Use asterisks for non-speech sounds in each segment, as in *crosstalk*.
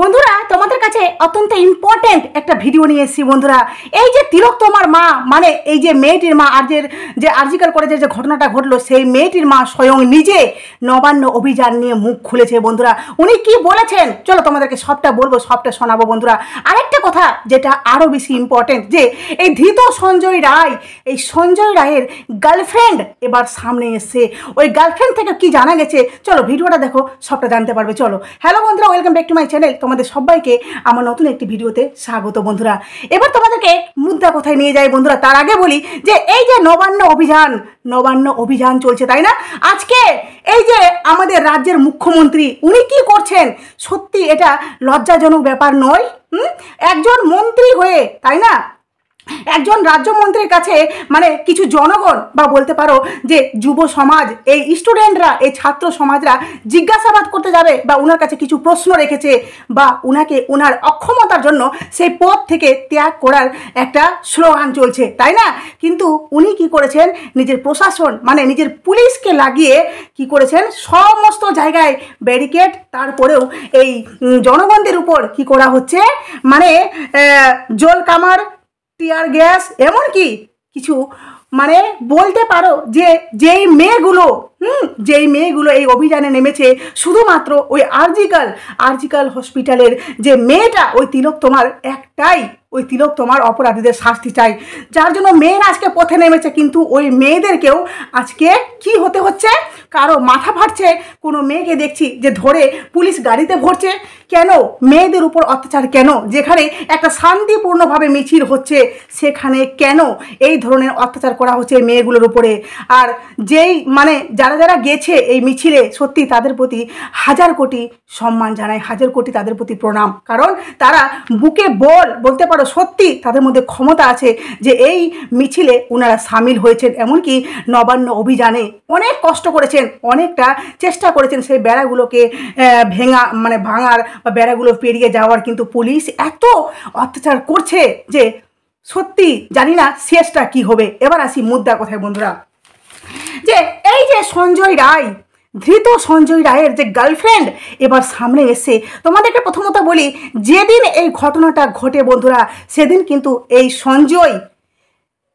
বন্ধুরা তোমাদের কাছে অত্যন্ত ইম্পর্টেন্ট একটা ভিডিও নিয়ে এসেছি বন্ধুরা এই যে তিলক তোমার মা মানে এই যে মেয়েটির মা আর যে আর্জিকাল করে যে ঘটনাটা ঘটলো সেই মেয়েটির মা স্বয়ং নিজে নবান্ন অভিযান নিয়ে মুখ খুলেছে বন্ধুরা উনি কি বলেছেন চলো তোমাদেরকে সবটা বলবো সবটা শোনাবো বন্ধুরা আরেকটা কথা যেটা আরও বেশি ইম্পর্টেন্ট যে এই ধৃত সঞ্জয় রায় এই সঞ্জয় রায়ের গার্লফ্রেন্ড এবার সামনে এসছে ওই গার্লফ্রেন্ড থেকে কি জানা গেছে চলো ভিডিওটা দেখো সবটা জানতে পারবে চলো হ্যালো বন্ধুরা welcome back to my channel তোমাদের সবাইকে আমার নতুন একটি ভিডিওতে স্বাগত বন্ধুরা এবার তোমাদেরকে মুদ্রা কোথায় নিয়ে যায় বন্ধুরা তার আগে বলি যে এই যে নবান্ন অভিযান নবান্ন অভিযান চলছে তাই না আজকে এই যে আমাদের রাজ্যের মুখ্যমন্ত্রী উনি কি করছেন সত্যি এটা লজ্জাজনক ব্যাপার নয় একজন মন্ত্রী হয়ে তাই না একজন রাজ্যমন্ত্রীর কাছে মানে কিছু জনগণ বা বলতে পারো যে যুব সমাজ এই স্টুডেন্টরা এই ছাত্র সমাজরা জিজ্ঞাসাবাদ করতে যাবে বা ওনার কাছে কিছু প্রশ্ন রেখেছে বা ওনাকে ওনার অক্ষমতার জন্য সেই পথ থেকে ত্যাগ করার একটা স্লোগান চলছে তাই না কিন্তু উনি কি করেছেন নিজের প্রশাসন মানে নিজের পুলিশকে লাগিয়ে কি করেছেন সমস্ত জায়গায় ব্যারিকেড তারপরেও এই জনগণদের উপর কি করা হচ্ছে মানে জল কামার টিয়ার গ্যাস এমনকি কিছু মানে বলতে পারো যে যেই মেয়েগুলো হুম যেই মেয়েগুলো এই অভিযানে নেমেছে শুধুমাত্র ওই আর্জিকাল আর্জিকাল হসপিটালের যে মেয়েটা ওই তিলক তোমার একটাই ওই তিলক তোমার অপরাধীদের শাস্তি চাই যার জন্য মেয়েরা আজকে পথে নেমেছে কিন্তু ওই মেয়েদেরকেও আজকে কি হতে হচ্ছে কারো মাথা ফাটছে কোনো মেয়েকে দেখছি যে ধরে পুলিশ গাড়িতে ভরছে কেন মেয়েদের উপর অত্যাচার কেন যেখানে একটা শান্তিপূর্ণভাবে মিছিল হচ্ছে সেখানে কেন এই ধরনের অত্যাচার করা হচ্ছে মেয়েগুলোর উপরে আর যেই মানে যারা যারা গেছে এই মিছিলে সত্যি তাদের প্রতি হাজার কোটি সম্মান জানায় হাজার কোটি তাদের প্রতি প্রণাম কারণ তারা বুকে বল বলতে পারো সত্যি তাদের মধ্যে ক্ষমতা আছে যে এই মিছিলে ওনারা সামিল হয়েছেন এমনকি নবান্ন অভিযানে অনেক কষ্ট করেছে করেছেন অনেকটা চেষ্টা করেছেন সেই বেড়াগুলোকে ভেঙা মানে ভাঙার বা বেড়াগুলো পেরিয়ে যাওয়ার কিন্তু পুলিশ এত অত্যাচার করছে যে সত্যি জানি না শেষটা কি হবে এবার আসি মুদ্রা কথায় বন্ধুরা যে এই যে সঞ্জয় রায় ধৃত সঞ্জয় রায়ের যে গার্লফ্রেন্ড এবার সামনে এসে তোমাদেরকে প্রথমত বলি যেদিন এই ঘটনাটা ঘটে বন্ধুরা সেদিন কিন্তু এই সঞ্জয়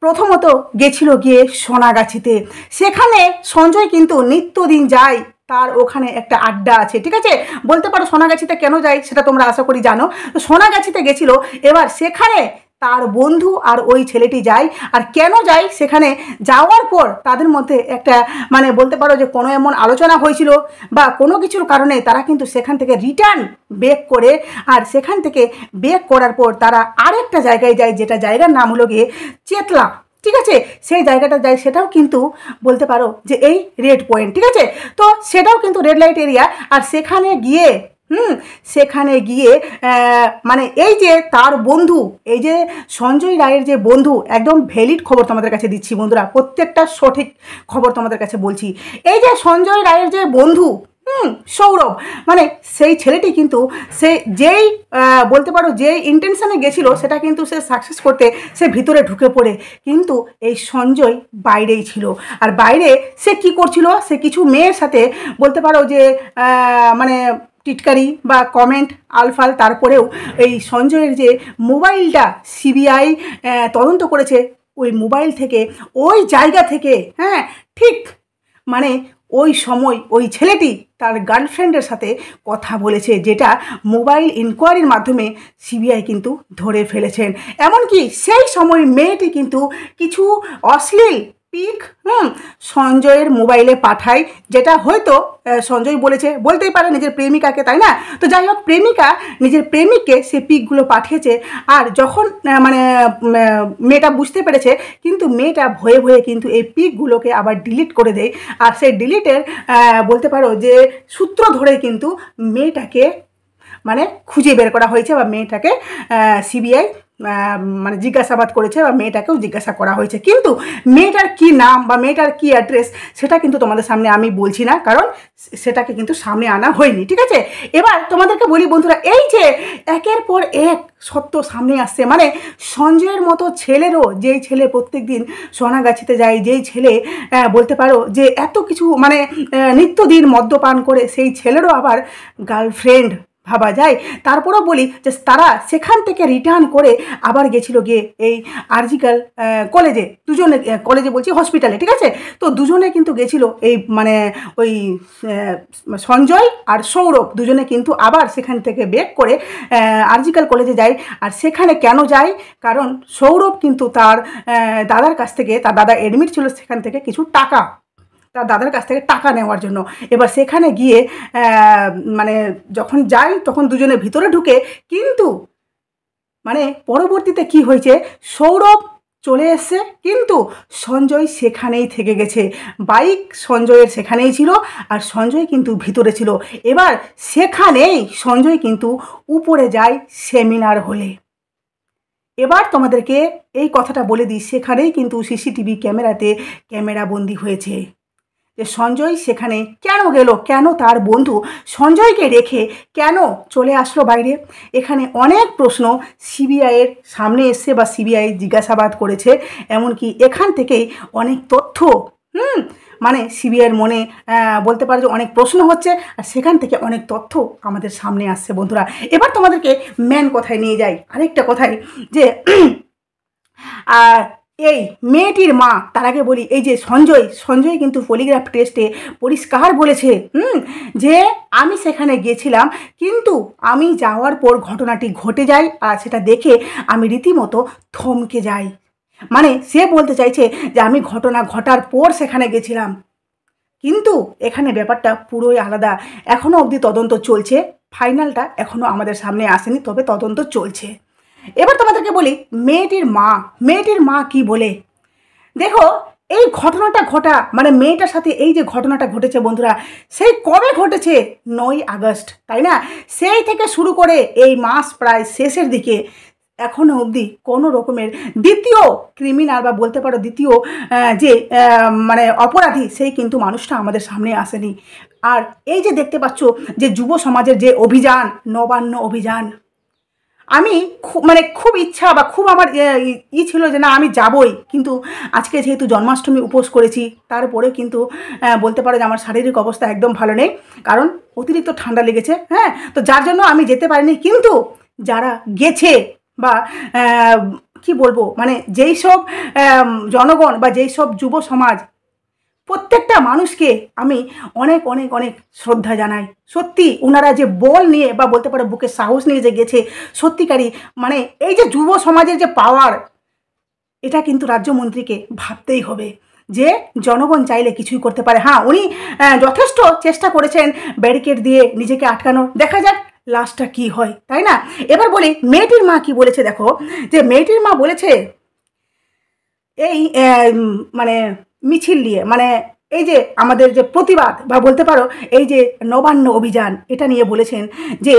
প্রথমত গেছিল গিয়ে সোনাগাছিতে সেখানে সঞ্জয় কিন্তু নিত্যদিন যায় তার ওখানে একটা আড্ডা আছে ঠিক আছে বলতে পারো সোনাগাছিতে কেন যাই সেটা তোমরা আশা করি জানো তো সোনাগাছিতে গেছিল এবার সেখানে তার বন্ধু আর ওই ছেলেটি যায় আর কেন যায় সেখানে যাওয়ার পর তাদের মধ্যে একটা মানে বলতে পারো যে কোনো এমন আলোচনা হয়েছিল বা কোনো কিছুর কারণে তারা কিন্তু সেখান থেকে রিটার্ন বেক করে আর সেখান থেকে বেক করার পর তারা আরেকটা জায়গায় যায় যেটা জায়গার নাম হলো গিয়ে চেতলা ঠিক আছে সেই জায়গাটা যায় সেটাও কিন্তু বলতে পারো যে এই রেড পয়েন্ট ঠিক আছে তো সেটাও কিন্তু রেড লাইট এরিয়া আর সেখানে গিয়ে হুম সেখানে গিয়ে মানে এই যে তার বন্ধু এই যে সঞ্জয় রায়ের যে বন্ধু একদম ভ্যালিড খবর তোমাদের কাছে দিচ্ছি বন্ধুরা প্রত্যেকটা সঠিক খবর তোমাদের কাছে বলছি এই যে সঞ্জয় রায়ের যে বন্ধু হুম সৌরভ মানে সেই ছেলেটি কিন্তু সে যেই বলতে পারো যে ইন্টেনশনে গেছিলো সেটা কিন্তু সে সাকসেস করতে সে ভিতরে ঢুকে পড়ে কিন্তু এই সঞ্জয় বাইরেই ছিল আর বাইরে সে কি করছিল সে কিছু মেয়ের সাথে বলতে পারো যে মানে টিটকারি বা কমেন্ট আলফাল তারপরেও এই সঞ্জয়ের যে মোবাইলটা সিবিআই তদন্ত করেছে ওই মোবাইল থেকে ওই জায়গা থেকে হ্যাঁ ঠিক মানে ওই সময় ওই ছেলেটি তার গার্লফ্রেন্ডের সাথে কথা বলেছে যেটা মোবাইল ইনকোয়ারির মাধ্যমে সিবিআই কিন্তু ধরে ফেলেছেন এমনকি সেই সময় মেয়েটি কিন্তু কিছু অশ্লীল পিক হুম সঞ্জয়ের মোবাইলে পাঠায় যেটা হয়তো সঞ্জয় বলেছে বলতেই পারে নিজের প্রেমিকাকে তাই না তো যাই হোক প্রেমিকা নিজের প্রেমিককে সে পিকগুলো পাঠিয়েছে আর যখন মানে মেয়েটা বুঝতে পেরেছে কিন্তু মেয়েটা ভয়ে ভয়ে কিন্তু এই পিকগুলোকে আবার ডিলিট করে দেয় আর সেই ডিলিটের বলতে পারো যে সূত্র ধরে কিন্তু মেয়েটাকে মানে খুঁজে বের করা হয়েছে বা মেয়েটাকে সিবিআই মানে জিজ্ঞাসাবাদ করেছে বা মেয়েটাকেও জিজ্ঞাসা করা হয়েছে কিন্তু মেয়েটার কি নাম বা মেয়েটার কি অ্যাড্রেস সেটা কিন্তু তোমাদের সামনে আমি বলছি না কারণ সেটাকে কিন্তু সামনে আনা হয়নি ঠিক আছে এবার তোমাদেরকে বলি বন্ধুরা এই যে একের পর এক সত্য সামনে আসছে মানে সঞ্জয়ের মতো ছেলেরও যেই ছেলে প্রত্যেক দিন সোনাগাছিতে যায় যেই ছেলে বলতে পারো যে এত কিছু মানে নিত্যদিন মদ্যপান করে সেই ছেলেরও আবার গার্লফ্রেন্ড ভাবা যায় তারপরও বলি যে তারা সেখান থেকে রিটার্ন করে আবার গেছিল গিয়ে এই আর্জিকাল কলেজে দুজনে কলেজে বলছি হসপিটালে ঠিক আছে তো দুজনে কিন্তু গেছিল এই মানে ওই সঞ্জয় আর সৌরভ দুজনে কিন্তু আবার সেখান থেকে বেক করে আর্জিকাল কলেজে যায় আর সেখানে কেন যায় কারণ সৌরভ কিন্তু তার দাদার কাছ থেকে তার দাদা এডমিট ছিল সেখান থেকে কিছু টাকা তার দাদার কাছ থেকে টাকা নেওয়ার জন্য এবার সেখানে গিয়ে মানে যখন যাই তখন দুজনে ভিতরে ঢুকে কিন্তু মানে পরবর্তীতে কি হয়েছে সৌরভ চলে এসছে কিন্তু সঞ্জয় সেখানেই থেকে গেছে বাইক সঞ্জয়ের সেখানেই ছিল আর সঞ্জয় কিন্তু ভিতরে ছিল এবার সেখানেই সঞ্জয় কিন্তু উপরে যায় সেমিনার হলে এবার তোমাদেরকে এই কথাটা বলে দিই সেখানেই কিন্তু সিসিটিভি ক্যামেরাতে ক্যামেরা বন্দি হয়েছে যে সঞ্জয় সেখানে কেন গেল কেন তার বন্ধু সঞ্জয়কে রেখে কেন চলে আসলো বাইরে এখানে অনেক প্রশ্ন সিবিআইয়ের সামনে এসছে বা সিবিআই জিজ্ঞাসাবাদ করেছে এমনকি এখান থেকেই অনেক তথ্য হুম মানে সিবিআইয়ের মনে বলতে পারে যে অনেক প্রশ্ন হচ্ছে আর সেখান থেকে অনেক তথ্য আমাদের সামনে আসছে বন্ধুরা এবার তোমাদেরকে ম্যান কথায় নিয়ে যাই আরেকটা কথায় যে *clears throat* আর এই মেয়েটির মা তার আগে বলি এই যে সঞ্জয় সঞ্জয় কিন্তু পলিগ্রাফ টেস্টে পরিষ্কার বলেছে হুম যে আমি সেখানে গিয়েছিলাম কিন্তু আমি যাওয়ার পর ঘটনাটি ঘটে যায় আর সেটা দেখে আমি রীতিমতো থমকে যাই মানে সে বলতে চাইছে যে আমি ঘটনা ঘটার পর সেখানে গেছিলাম কিন্তু এখানে ব্যাপারটা পুরোই আলাদা এখনও অবধি তদন্ত চলছে ফাইনালটা এখনও আমাদের সামনে আসেনি তবে তদন্ত চলছে এবার তোমাদেরকে বলি মেয়েটির মা মেয়েটির মা কি বলে দেখো এই ঘটনাটা ঘটা মানে মেয়েটার সাথে এই যে ঘটনাটা ঘটেছে বন্ধুরা সেই কবে ঘটেছে নয় আগস্ট তাই না সেই থেকে শুরু করে এই মাস প্রায় শেষের দিকে এখনও অবধি কোনো রকমের দ্বিতীয় ক্রিমিনাল বা বলতে পারো দ্বিতীয় যে মানে অপরাধী সেই কিন্তু মানুষটা আমাদের সামনে আসেনি আর এই যে দেখতে পাচ্ছ যে যুব সমাজের যে অভিযান নবান্ন অভিযান আমি মানে খুব ইচ্ছা বা খুব আমার ই ছিল যে না আমি যাবই কিন্তু আজকে যেহেতু জন্মাষ্টমী উপোস করেছি তারপরে কিন্তু বলতে পারো যে আমার শারীরিক অবস্থা একদম ভালো নেই কারণ অতিরিক্ত ঠান্ডা লেগেছে হ্যাঁ তো যার জন্য আমি যেতে পারিনি কিন্তু যারা গেছে বা কি বলবো মানে যেই সব জনগণ বা যেই সব যুব সমাজ প্রত্যেকটা মানুষকে আমি অনেক অনেক অনেক শ্রদ্ধা জানাই সত্যি ওনারা যে বল নিয়ে বা বলতে পারে বুকে সাহস নিয়ে যে গেছে সত্যিকারই মানে এই যে যুব সমাজের যে পাওয়ার এটা কিন্তু রাজ্যমন্ত্রীকে ভাবতেই হবে যে জনগণ চাইলে কিছুই করতে পারে হ্যাঁ উনি যথেষ্ট চেষ্টা করেছেন ব্যারিকেড দিয়ে নিজেকে আটকানো দেখা যাক লাস্টটা কি হয় তাই না এবার বলি মেয়েটির মা কি বলেছে দেখো যে মেয়েটির মা বলেছে এই মানে মিছিল নিয়ে মানে এই যে আমাদের যে প্রতিবাদ বা বলতে পারো এই যে নবান্ন অভিযান এটা নিয়ে বলেছেন যে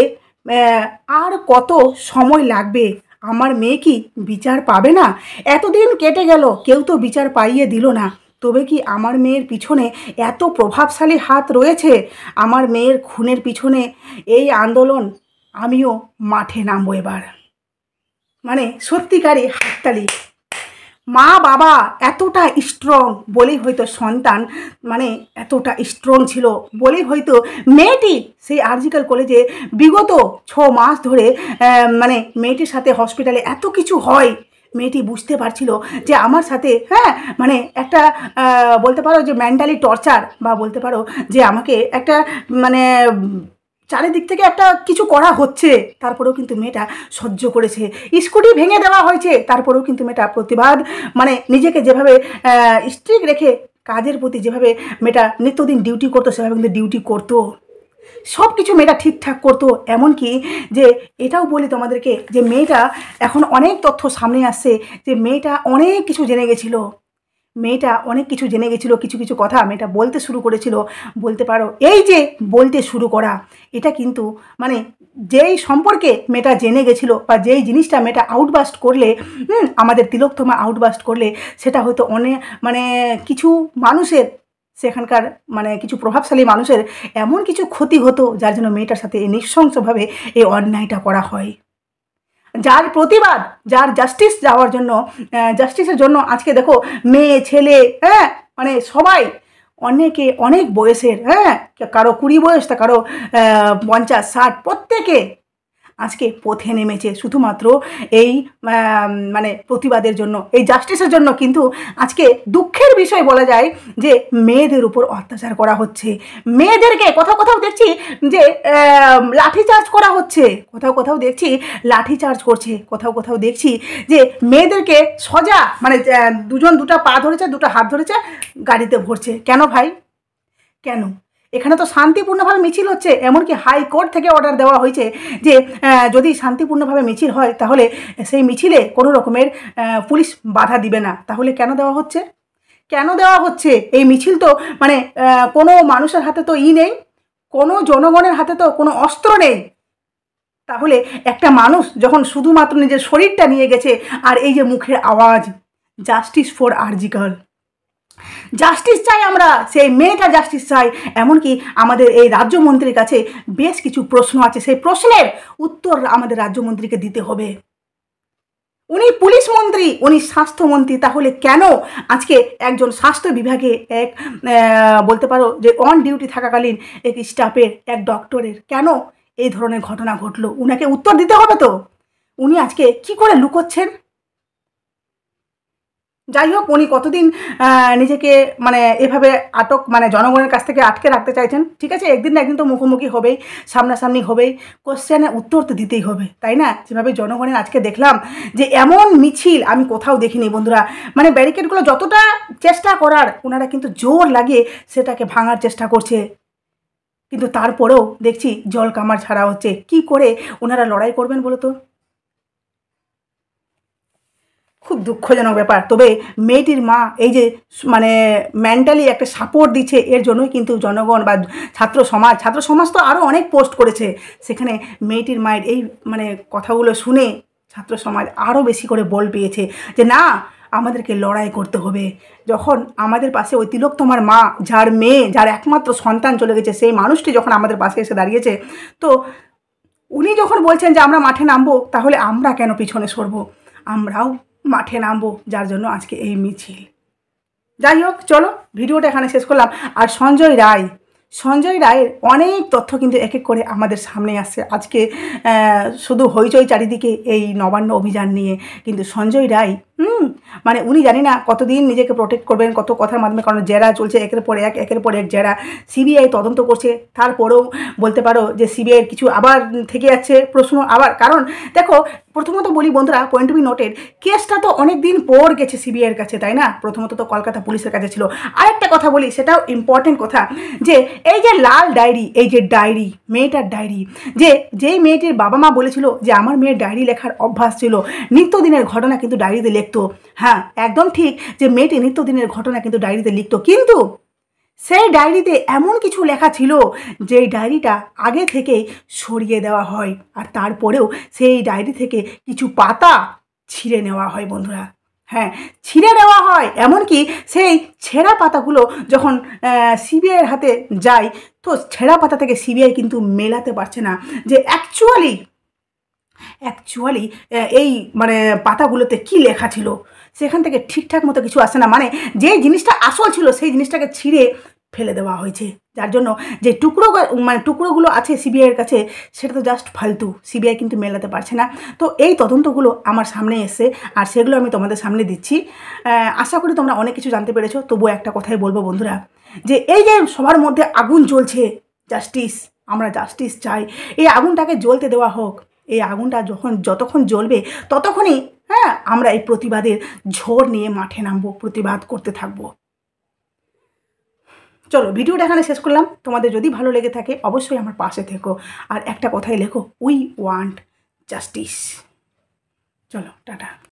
আর কত সময় লাগবে আমার মেয়ে কি বিচার পাবে না এতদিন কেটে গেল কেউ তো বিচার পাইয়ে দিল না তবে কি আমার মেয়ের পিছনে এত প্রভাবশালী হাত রয়েছে আমার মেয়ের খুনের পিছনে এই আন্দোলন আমিও মাঠে নামবো এবার মানে সত্যিকারই হাততালি মা বাবা এতটা স্ট্রং বলেই হয়তো সন্তান মানে এতটা স্ট্রং ছিল বলেই হয়তো মেয়েটি সেই আর্জিক্যাল কলেজে বিগত ছ মাস ধরে মানে মেয়েটির সাথে হসপিটালে এত কিছু হয় মেয়েটি বুঝতে পারছিল যে আমার সাথে হ্যাঁ মানে একটা বলতে পারো যে মেন্টালি টর্চার বা বলতে পারো যে আমাকে একটা মানে চারিদিক থেকে একটা কিছু করা হচ্ছে তারপরেও কিন্তু মেয়েটা সহ্য করেছে স্কুটি ভেঙে দেওয়া হয়েছে তারপরেও কিন্তু মেয়েটা প্রতিবাদ মানে নিজেকে যেভাবে স্ট্রিক রেখে কাজের প্রতি যেভাবে মেয়েটা নিত্যদিন ডিউটি করতো সেভাবে কিন্তু ডিউটি করতো সব কিছু মেয়েটা ঠিকঠাক করতো এমনকি যে এটাও বলি তোমাদেরকে যে মেয়েটা এখন অনেক তথ্য সামনে আসছে যে মেয়েটা অনেক কিছু জেনে গেছিলো মেয়েটা অনেক কিছু জেনে গেছিল কিছু কিছু কথা মেয়েটা বলতে শুরু করেছিল বলতে পারো এই যে বলতে শুরু করা এটা কিন্তু মানে যেই সম্পর্কে মেয়েটা জেনে গেছিল বা যেই জিনিসটা মেয়েটা আউটবাস্ট করলে আমাদের তিলকথমা আউটবাস্ট করলে সেটা হয়তো অনেক মানে কিছু মানুষের সেখানকার মানে কিছু প্রভাবশালী মানুষের এমন কিছু ক্ষতি হতো যার জন্য মেয়েটার সাথে নিঃশংসভাবে এই অন্যায়টা করা হয় যার প্রতিবাদ যার জাস্টিস যাওয়ার জন্য জাস্টিসের জন্য আজকে দেখো মেয়ে ছেলে হ্যাঁ মানে সবাই অনেকে অনেক বয়সের হ্যাঁ কারো কুড়ি বয়স তা কারো পঞ্চাশ ষাট প্রত্যেকে আজকে পথে নেমেছে শুধুমাত্র এই মানে প্রতিবাদের জন্য এই জাস্টিসের জন্য কিন্তু আজকে দুঃখের বিষয় বলা যায় যে মেয়েদের উপর অত্যাচার করা হচ্ছে মেয়েদেরকে কোথাও কোথাও দেখছি যে লাঠি চার্জ করা হচ্ছে কোথাও কোথাও দেখছি লাঠি চার্জ করছে কোথাও কোথাও দেখছি যে মেয়েদেরকে সজা মানে দুজন দুটা পা ধরেছে দুটা হাত ধরেছে গাড়িতে ভরছে কেন ভাই কেন এখানে তো শান্তিপূর্ণভাবে মিছিল হচ্ছে এমনকি হাইকোর্ট থেকে অর্ডার দেওয়া হয়েছে যে যদি শান্তিপূর্ণভাবে মিছিল হয় তাহলে সেই মিছিলে কোনো রকমের পুলিশ বাধা দিবে না তাহলে কেন দেওয়া হচ্ছে কেন দেওয়া হচ্ছে এই মিছিল তো মানে কোনো মানুষের হাতে তো ই নেই কোনো জনগণের হাতে তো কোনো অস্ত্র নেই তাহলে একটা মানুষ যখন শুধুমাত্র নিজের শরীরটা নিয়ে গেছে আর এই যে মুখের আওয়াজ জাস্টিস ফর আর্জিকাল জাস্টিস চাই আমরা সেই মেয়েটা জাস্টিস চাই এমনকি আমাদের এই রাজ্যমন্ত্রীর কাছে বেশ কিছু প্রশ্ন আছে সেই প্রশ্নের উত্তর আমাদের রাজ্যমন্ত্রীকে দিতে হবে উনি পুলিশ মন্ত্রী উনি স্বাস্থ্যমন্ত্রী তাহলে কেন আজকে একজন স্বাস্থ্য বিভাগে এক বলতে পারো যে অন ডিউটি থাকাকালীন এক স্টাফের এক ডক্টরের কেন এই ধরনের ঘটনা ঘটলো উনাকে উত্তর দিতে হবে তো উনি আজকে কি করে লুকোচ্ছেন যাই হোক উনি কতদিন নিজেকে মানে এভাবে আটক মানে জনগণের কাছ থেকে আটকে রাখতে চাইছেন ঠিক আছে একদিন না একদিন তো মুখোমুখি হবেই সামনাসামনি হবেই কোশ্চেনে উত্তর তো দিতেই হবে তাই না যেভাবে জনগণের আজকে দেখলাম যে এমন মিছিল আমি কোথাও দেখিনি বন্ধুরা মানে ব্যারিকেডগুলো যতটা চেষ্টা করার ওনারা কিন্তু জোর লাগিয়ে সেটাকে ভাঙার চেষ্টা করছে কিন্তু তারপরেও দেখছি জল কামার ছাড়া হচ্ছে কি করে ওনারা লড়াই করবেন বলো তো খুব দুঃখজনক ব্যাপার তবে মেয়েটির মা এই যে মানে মেন্টালি একটা সাপোর্ট দিচ্ছে এর জন্যই কিন্তু জনগণ বা ছাত্র সমাজ ছাত্র সমাজ তো আরও অনেক পোস্ট করেছে সেখানে মেয়েটির মায়ের এই মানে কথাগুলো শুনে ছাত্র সমাজ আরও বেশি করে বল পেয়েছে যে না আমাদেরকে লড়াই করতে হবে যখন আমাদের পাশে ওই তিলক তোমার মা যার মেয়ে যার একমাত্র সন্তান চলে গেছে সেই মানুষটি যখন আমাদের পাশে এসে দাঁড়িয়েছে তো উনি যখন বলছেন যে আমরা মাঠে নামবো তাহলে আমরা কেন পিছনে সরবো আমরাও মাঠে নামবো যার জন্য আজকে এই মিছিল যাই হোক চলো ভিডিওটা এখানে শেষ করলাম আর সঞ্জয় রায় সঞ্জয় রায়ের অনেক তথ্য কিন্তু এক এক করে আমাদের সামনে আসছে আজকে শুধু হইচই চারিদিকে এই নবান্ন অভিযান নিয়ে কিন্তু সঞ্জয় রায় হুম মানে উনি জানি না কতদিন নিজেকে প্রোটেক্ট করবেন কত কথার মাধ্যমে কারণ জেরা চলছে একের পর এক একের পর এক জেরা সিবিআই তদন্ত করছে তারপরেও বলতে পারো যে সিবিআইয়ের কিছু আবার থেকে যাচ্ছে প্রশ্ন আবার কারণ দেখো প্রথমত বলি বন্ধুরা পয়েন্ট বি নোটেড কেসটা তো অনেক দিন পর গেছে সিবিআইয়ের কাছে তাই না প্রথমত তো কলকাতা পুলিশের কাছে ছিল আরেকটা কথা বলি সেটাও ইম্পর্টেন্ট কথা যে এই যে লাল ডায়েরি এই যে ডায়েরি মেয়েটার ডায়েরি যে যেই মেয়েটির বাবা মা বলেছিল যে আমার মেয়ের ডায়েরি লেখার অভ্যাস ছিল নিত্যদিনের ঘটনা কিন্তু ডায়েরিতে লেখা দেখতো হ্যাঁ একদম ঠিক যে মেয়েটি নিত্যদিনের ঘটনা কিন্তু ডায়েরিতে লিখতো কিন্তু সেই ডায়েরিতে এমন কিছু লেখা ছিল যেই ডায়েরিটা আগে থেকেই সরিয়ে দেওয়া হয় আর তারপরেও সেই ডায়েরি থেকে কিছু পাতা ছিঁড়ে নেওয়া হয় বন্ধুরা হ্যাঁ ছিঁড়ে নেওয়া হয় এমনকি সেই ছেঁড়া পাতাগুলো যখন সিবিআইয়ের হাতে যায় তো ছেঁড়া পাতা থেকে সিবিআই কিন্তু মেলাতে পারছে না যে অ্যাকচুয়ালি অ্যাকচুয়ালি এই মানে পাতাগুলোতে কি লেখা ছিল সেখান থেকে ঠিকঠাক মতো কিছু আসে না মানে যে জিনিসটা আসল ছিল সেই জিনিসটাকে ছিঁড়ে ফেলে দেওয়া হয়েছে যার জন্য যে টুকরো মানে টুকরোগুলো আছে সিবিআইয়ের কাছে সেটা তো জাস্ট ফালতু সিবিআই কিন্তু মেলাতে পারছে না তো এই তদন্তগুলো আমার সামনে এসে আর সেগুলো আমি তোমাদের সামনে দিচ্ছি আশা করি তোমরা অনেক কিছু জানতে পেরেছো তবুও একটা কথাই বলবো বন্ধুরা যে এই যে সবার মধ্যে আগুন জ্বলছে জাস্টিস আমরা জাস্টিস চাই এই আগুনটাকে জ্বলতে দেওয়া হোক এই আগুনটা যখন যতক্ষণ জ্বলবে ততক্ষণই হ্যাঁ আমরা এই প্রতিবাদের ঝোর নিয়ে মাঠে নামবো প্রতিবাদ করতে থাকবো চলো ভিডিওটা এখানে শেষ করলাম তোমাদের যদি ভালো লেগে থাকে অবশ্যই আমার পাশে থেকো আর একটা কথাই লেখো উই ওয়ান্ট জাস্টিস চলো টাটা